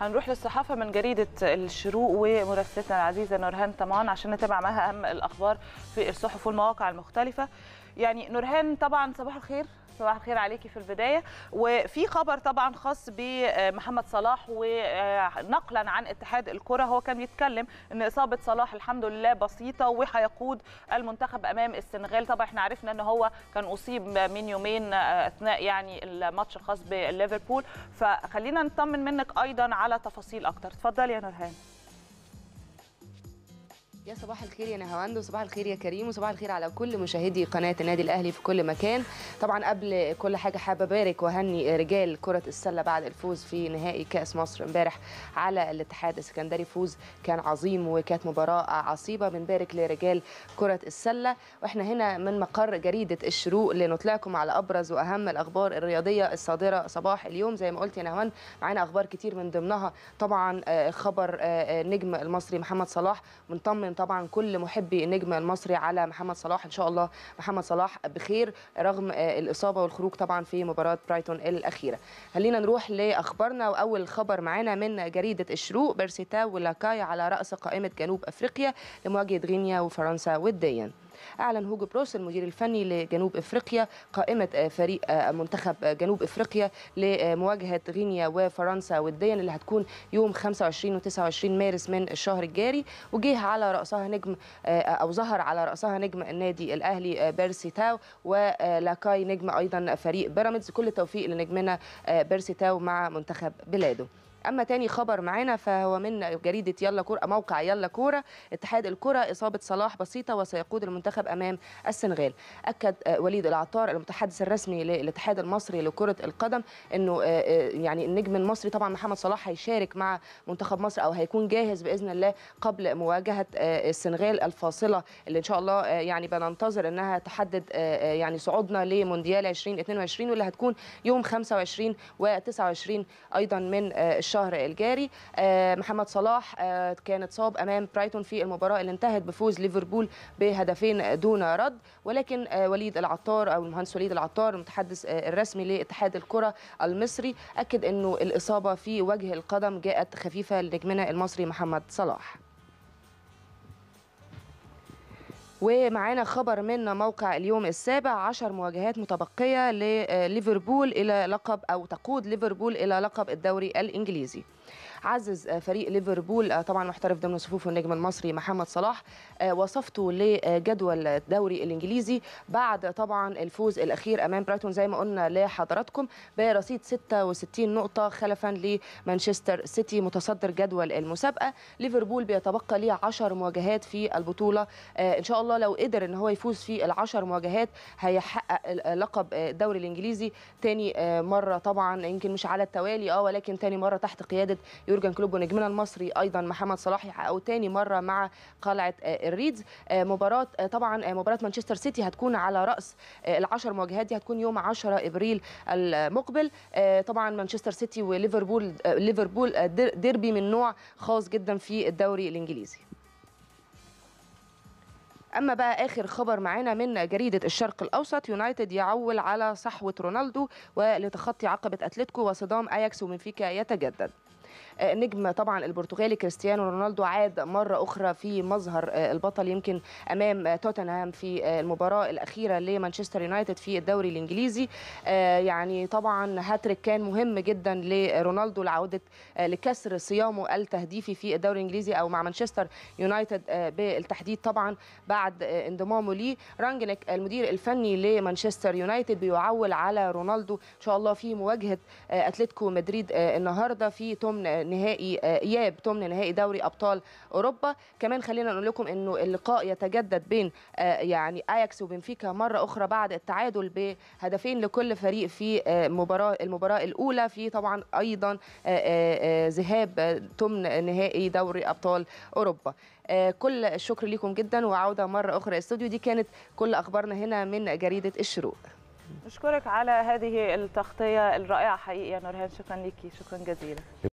هنروح للصحافه من جريده الشروق ومراسلتنا العزيزه نورهان طمان عشان نتابع معاها اهم الاخبار في الصحف والمواقع المختلفه يعني نورهان طبعا صباح الخير صباح الخير عليكي في البدايه وفي خبر طبعا خاص بمحمد صلاح ونقلا عن اتحاد الكره هو كان بيتكلم ان اصابه صلاح الحمد لله بسيطه وهيقود المنتخب امام السنغال طبعا احنا عرفنا ان هو كان اصيب من يومين اثناء يعني الماتش الخاص بليفربول فخلينا نطمن منك ايضا على تفاصيل اكتر اتفضلي يا نورهان يا صباح الخير يا نهاوند وصباح الخير يا كريم وصباح الخير على كل مشاهدي قناه النادي الاهلي في كل مكان طبعا قبل كل حاجه حابه ابارك واهني رجال كره السله بعد الفوز في نهائي كاس مصر امبارح على الاتحاد السكندري فوز كان عظيم وكانت مباراه عصيبه بنبارك لرجال كره السله واحنا هنا من مقر جريده الشروق لنطلعكم على ابرز واهم الاخبار الرياضيه الصادره صباح اليوم زي ما قلت يا نهاوند معانا اخبار كتير من ضمنها طبعا آه، خبر آه، آه، نجم المصري محمد صلاح منطمن طبعا كل محبي النجم المصري على محمد صلاح ان شاء الله محمد صلاح بخير رغم آه، الاصابه والخروج طبعا في مباراه برايتون الاخيره خلينا نروح لاخبارنا واول خبر معانا من جريده الشروق بيرسيتا ولاكاي على راس قائمه جنوب افريقيا لمواجهه غينيا وفرنسا وديا أعلن هوجو بروس المدير الفني لجنوب إفريقيا قائمة فريق آه، منتخب جنوب إفريقيا لمواجهة غينيا وفرنسا وديا اللي هتكون يوم 25 و 29 مارس من الشهر الجاري وجه على رأسها نجم آه، أو ظهر على رأسها نجم النادي الأهلي آه، بيرسي تاو ولاكاي نجم أيضا فريق بيراميدز كل التوفيق لنجمنا بيرسي تاو مع منتخب بلاده اما تاني خبر معانا فهو من جريده يلا كوره موقع يلا كوره اتحاد الكره اصابه صلاح بسيطه وسيقود المنتخب امام السنغال اكد وليد العطار المتحدث الرسمي للاتحاد المصري لكره القدم انه آه، آه، يعني النجم المصري طبعا محمد صلاح هيشارك مع منتخب مصر او هيكون جاهز باذن الله قبل مواجهه آه، السنغال الفاصله اللي ان شاء الله يعني بننتظر انها تحدد يعني صعودنا لمونديال 2022 واللي هتكون يوم 25 و 29 ايضا من الشهر الشهر الجاري آه، محمد صلاح آه، كان اتصاب امام برايتون في المباراه اللي انتهت بفوز ليفربول بهدفين دون رد ولكن آه، وليد العطار او المهندس وليد العطار المتحدث الرسمي لاتحاد الكره المصري اكد انه الاصابه في وجه القدم جاءت خفيفه لنجمنا المصري محمد صلاح ومعانا خبر من موقع اليوم السابع عشر مواجهات متبقية لليفربول آه، إلى لقب أو تقود ليفربول إلى لقب الدوري الإنجليزي عزز آه، فريق ليفربول آه، طبعا محترف ضمن صفوفه النجم المصري محمد صلاح آه، وصفته لجدول الدوري الانجليزي بعد طبعا الفوز الاخير امام برايتون زي ما قلنا لحضراتكم برصيد 66 نقطه خلفا لمانشستر سيتي متصدر جدول المسابقه ليفربول بيتبقى ليه 10 مواجهات في البطوله ان شاء الله لو قدر ان هو يفوز في ال10 مواجهات هيحقق لقب الدوري الانجليزي تاني مره طبعا يمكن مش على التوالي اه ولكن تاني مره تحت قياده يورجن كلوب ونجمنا المصري ايضا محمد صلاح يحققوا تاني مره مع قلعه آه، الريدز آه، مباراه آه، طبعا مباراه مانشستر سيتي هتكون على راس العشر مواجهات دي هتكون يوم 10 ابريل المقبل طبعا مانشستر سيتي وليفربول ليفربول ديربي من نوع خاص جدا في الدوري الانجليزي اما بقى اخر خبر معانا من جريده الشرق الاوسط يونايتد يعول على صحوه رونالدو ولتخطي عقبه اتلتيكو وصدام اياكس ومنفيكا يتجدد نجم طبعا البرتغالي كريستيانو رونالدو عاد مره اخرى في مظهر البطل يمكن امام توتنهام في المباراه الاخيره لمانشستر يونايتد في الدوري الانجليزي آه، يعني طبعا هاتريك كان مهم جدا لرونالدو لعوده آه، لكسر صيامه التهديفي في الدوري الانجليزي او مع مانشستر يونايتد آه، بالتحديد طبعا بعد انضمامه لي رانجنيك المدير الفني لمانشستر يونايتد بيعول على رونالدو ان شاء الله في مواجهه اتلتيكو مدريد النهارده في تمن نهائي آه، اياب ثمن نهائي دوري ابطال اوروبا كمان خلينا نقول لكم انه اللقاء يتجدد بين آه، يعني اياكس وبنفيكا مره اخرى بعد التعادل بهدفين لكل فريق في آه، مباراه المباراه الاولى في طبعا ايضا ذهاب ثمن نهائي دوري ابطال اوروبا كل الشكر لكم جدا وعوده مره اخرى استوديو دي كانت كل اخبارنا هنا من جريده الشروق نشكرك على هذه التغطيه الرائعه حقيقه يا نورهان شكرا ليكي شكرا جزيلا